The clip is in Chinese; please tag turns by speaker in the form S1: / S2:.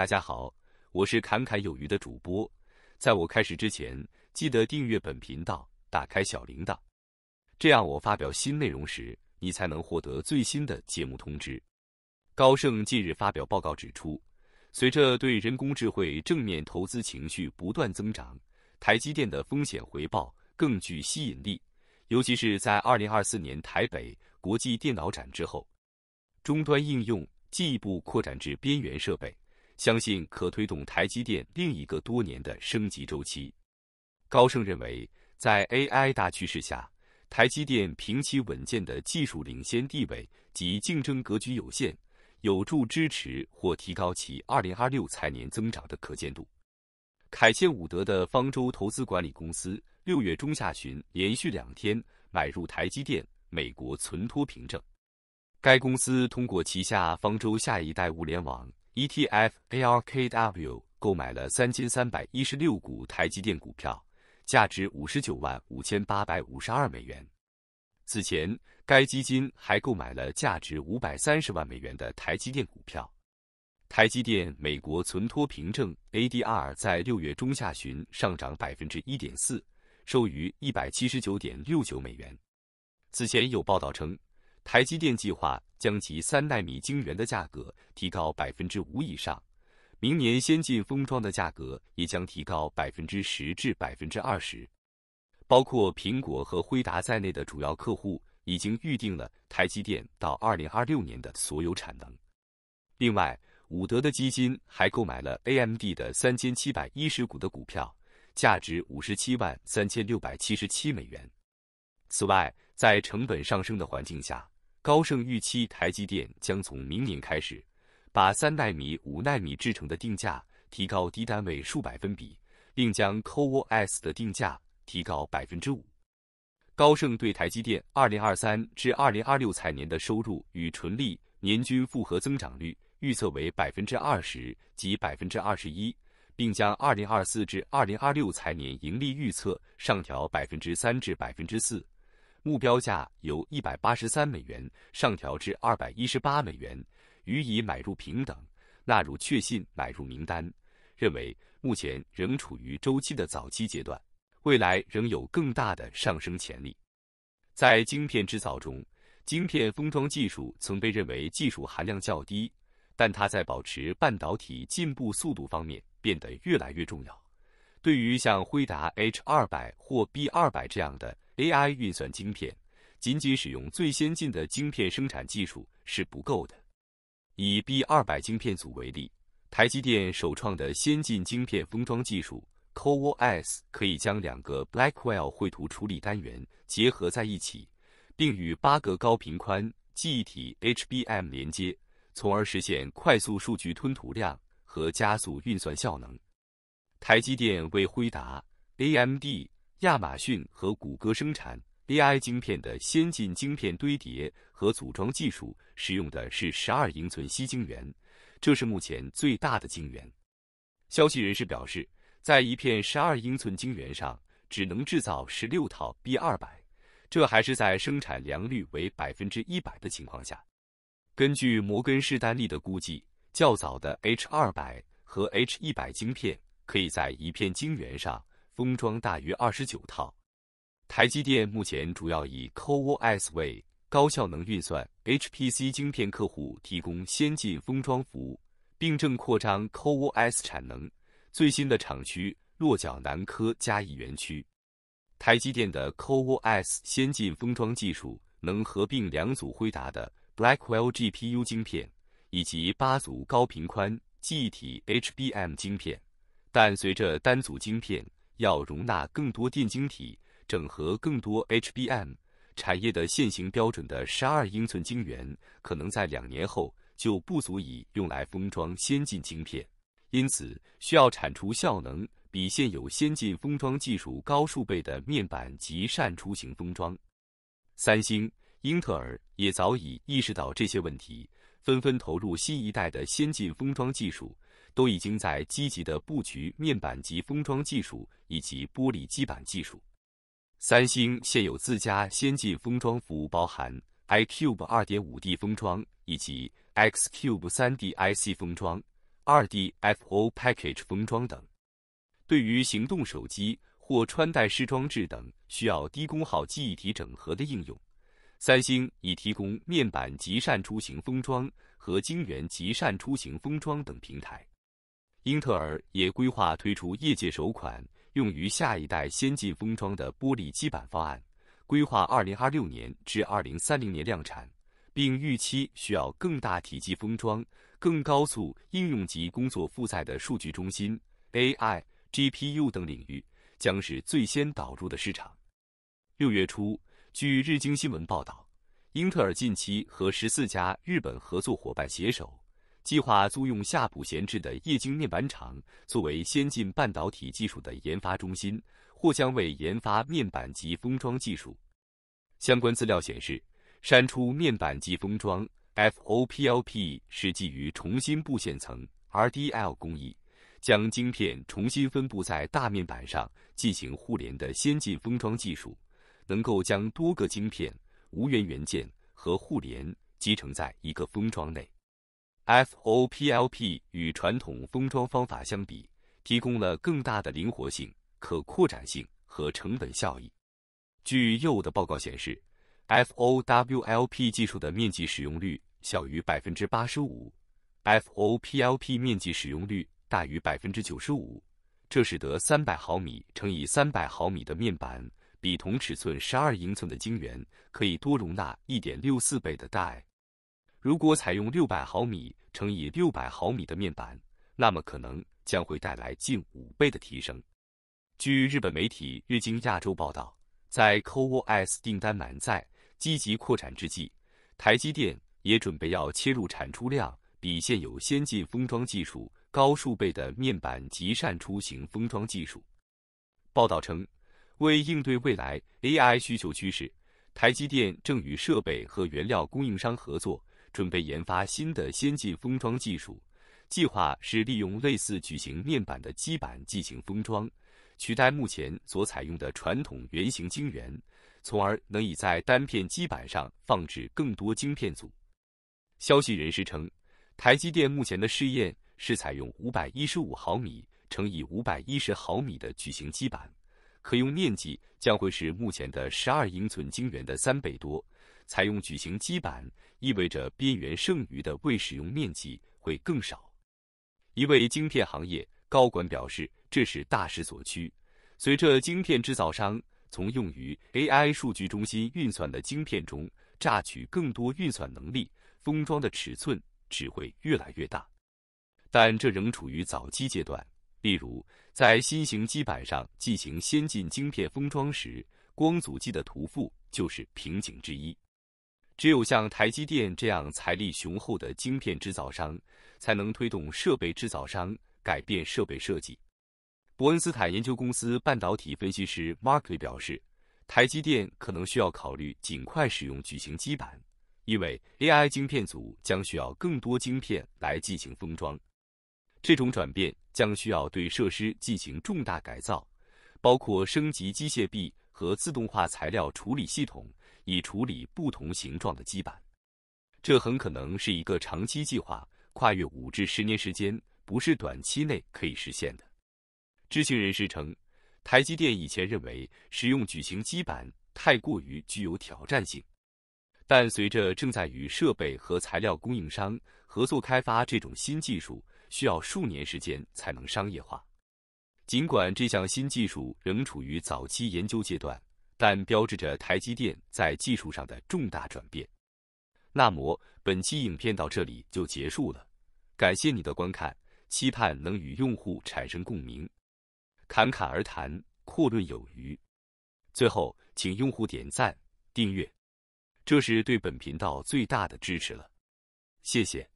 S1: 大家好，我是侃侃有余的主播。在我开始之前，记得订阅本频道，打开小铃铛，这样我发表新内容时，你才能获得最新的节目通知。高盛近日发表报告指出，随着对人工智能正面投资情绪不断增长，台积电的风险回报更具吸引力，尤其是在2024年台北国际电脑展之后，终端应用进一步扩展至边缘设备。相信可推动台积电另一个多年的升级周期。高盛认为，在 AI 大趋势下，台积电平其稳健的技术领先地位及竞争格局有限，有助支持或提高其2026财年增长的可见度。凯切伍德的方舟投资管理公司六月中下旬连续两天买入台积电美国存托凭证。该公司通过旗下方舟下一代物联网。ETF ARKW 购买了三千三百一十六股台积电股票，价值五十九万五千八百五十二美元。此前，该基金还购买了价值五百三十万美元的台积电股票。台积电美国存托凭证 ADR 在六月中下旬上涨百分之一点四，收于一百七十九点六九美元。此前有报道称。台积电计划将其三纳米晶圆的价格提高百分之五以上，明年先进封装的价格也将提高百分之十至百分之二十。包括苹果和辉达在内的主要客户已经预定了台积电到二零二六年的所有产能。另外，伍德的基金还购买了 AMD 的三千七百一十股的股票，价值五十七万三千六百七十七美元。此外，在成本上升的环境下，高盛预期，台积电将从明年开始，把三纳米、五纳米制程的定价提高低单位数百分比，并将 CoWoS 的定价提高百分之五。高盛对台积电2023至2026财年的收入与纯利年均复合增长率预测为百分之二十及百分之二十一，并将2024至2026财年盈利预测上调百分之三至百分之四。目标价由一百八十三美元上调至二百一十八美元，予以买入平等，纳入确信买入名单。认为目前仍处于周期的早期阶段，未来仍有更大的上升潜力。在晶片制造中，晶片封装技术曾被认为技术含量较低，但它在保持半导体进步速度方面变得越来越重要。对于像辉达 H 二百或 B 二百这样的。AI 运算晶片，仅仅使用最先进的晶片生产技术是不够的。以 B200 晶片组为例，台积电首创的先进晶片封装技术 CoWoS 可以将两个 Blackwell 绘图处理单元结合在一起，并与八个高频宽记忆体 HBM 连接，从而实现快速数据吞吐量和加速运算效能。台积电为辉达 AMD。亚马逊和谷歌生产 AI 晶片的先进晶片堆叠和组装技术使用的是十二英寸晶圆，这是目前最大的晶圆。消息人士表示，在一片十二英寸晶圆上只能制造十六套 B 二百，这还是在生产良率为百分之一百的情况下。根据摩根士丹利的估计，较早的 H 二百和 H 一百晶片可以在一片晶圆上。封装大约二十九套。台积电目前主要以 CoWoS 为高效能运算 HPC 晶片客户提供先进封装服务，并正扩张 CoWoS 产能。最新的厂区落脚南科嘉义园区。台积电的 CoWoS 先进封装技术能合并两组辉达的 Blackwell GPU 晶片以及八组高频宽记忆体 HBM 晶片，但随着单组晶片。要容纳更多电晶体，整合更多 HBM 产业的现行标准的十二英寸晶圆，可能在两年后就不足以用来封装先进晶片，因此需要产出效能比现有先进封装技术高数倍的面板及扇出型封装。三星、英特尔也早已意识到这些问题，纷纷投入新一代的先进封装技术。都已经在积极的布局面板及封装技术以及玻璃基板技术。三星现有自家先进封装服务包含 iCube 2.5D 封装以及 xCube 3D IC 封装、2D FO Package 封装等。对于行动手机或穿戴式装置等需要低功耗记忆体整合的应用，三星已提供面板集扇出行封装和晶圆集扇出行封装等平台。英特尔也规划推出业界首款用于下一代先进封装的玻璃基板方案，规划2026年至2030年量产，并预期需要更大体积封装、更高速应用级工作负载的数据中心、AI、GPU 等领域将是最先导入的市场。六月初，据日经新闻报道，英特尔近期和十四家日本合作伙伴携手。计划租用夏普闲置的液晶面板厂作为先进半导体技术的研发中心，或将为研发面板及封装技术。相关资料显示，删除面板及封装 （FOPLP） 是基于重新布线层 （RDL） 工艺，将晶片重新分布在大面板上进行互联的先进封装技术，能够将多个晶片、无源元件和互联集成在一个封装内。FOPLP 与传统封装方法相比，提供了更大的灵活性、可扩展性和成本效益。据业务的报告显示，FOWLP 技术的面积使用率小于百分之八十五，FOPLP 面积使用率大于百分之九十五。这使得三百毫米乘以三百毫米的面板比同尺寸十二英寸的晶圆可以多容纳一点六四倍的 Die。如果采用六百毫米乘以六百毫米的面板，那么可能将会带来近五倍的提升。据日本媒体《日经亚洲》报道，在 c o s 订单满载、积极扩产之际，台积电也准备要切入产出量比现有先进封装技术高数倍的面板集扇出行封装技术。报道称，为应对未来 AI 需求趋势，台积电正与设备和原料供应商合作。准备研发新的先进封装技术，计划是利用类似矩形面板的基板进行封装，取代目前所采用的传统圆形晶圆，从而能以在单片基板上放置更多晶片组。消息人士称，台积电目前的试验是采用五百一十五毫米乘以五百一十毫米的矩形基板，可用面积将会是目前的十二英寸晶圆的三倍多。采用矩形基板意味着边缘剩余的未使用面积会更少。一位晶片行业高管表示：“这是大势所趋。随着晶片制造商从用于 AI 数据中心运算的晶片中榨取更多运算能力，封装的尺寸只会越来越大。但这仍处于早期阶段。例如，在新型基板上进行先进晶片封装时，光阻剂的涂覆就是瓶颈之一。”只有像台积电这样财力雄厚的晶片制造商，才能推动设备制造商改变设备设计。伯恩斯坦研究公司半导体分析师 Mark 表示，台积电可能需要考虑尽快使用矩形基板，因为 AI 晶片组将需要更多晶片来进行封装。这种转变将需要对设施进行重大改造，包括升级机械臂和自动化材料处理系统。以处理不同形状的基板，这很可能是一个长期计划，跨越五至十年时间，不是短期内可以实现的。知情人士称，台积电以前认为使用矩形基板太过于具有挑战性，但随着正在与设备和材料供应商合作开发这种新技术，需要数年时间才能商业化。尽管这项新技术仍处于早期研究阶段。但标志着台积电在技术上的重大转变。那么本期影片到这里就结束了，感谢你的观看，期盼能与用户产生共鸣。侃侃而谈，阔论有余。最后，请用户点赞、订阅，这是对本频道最大的支持了。谢谢。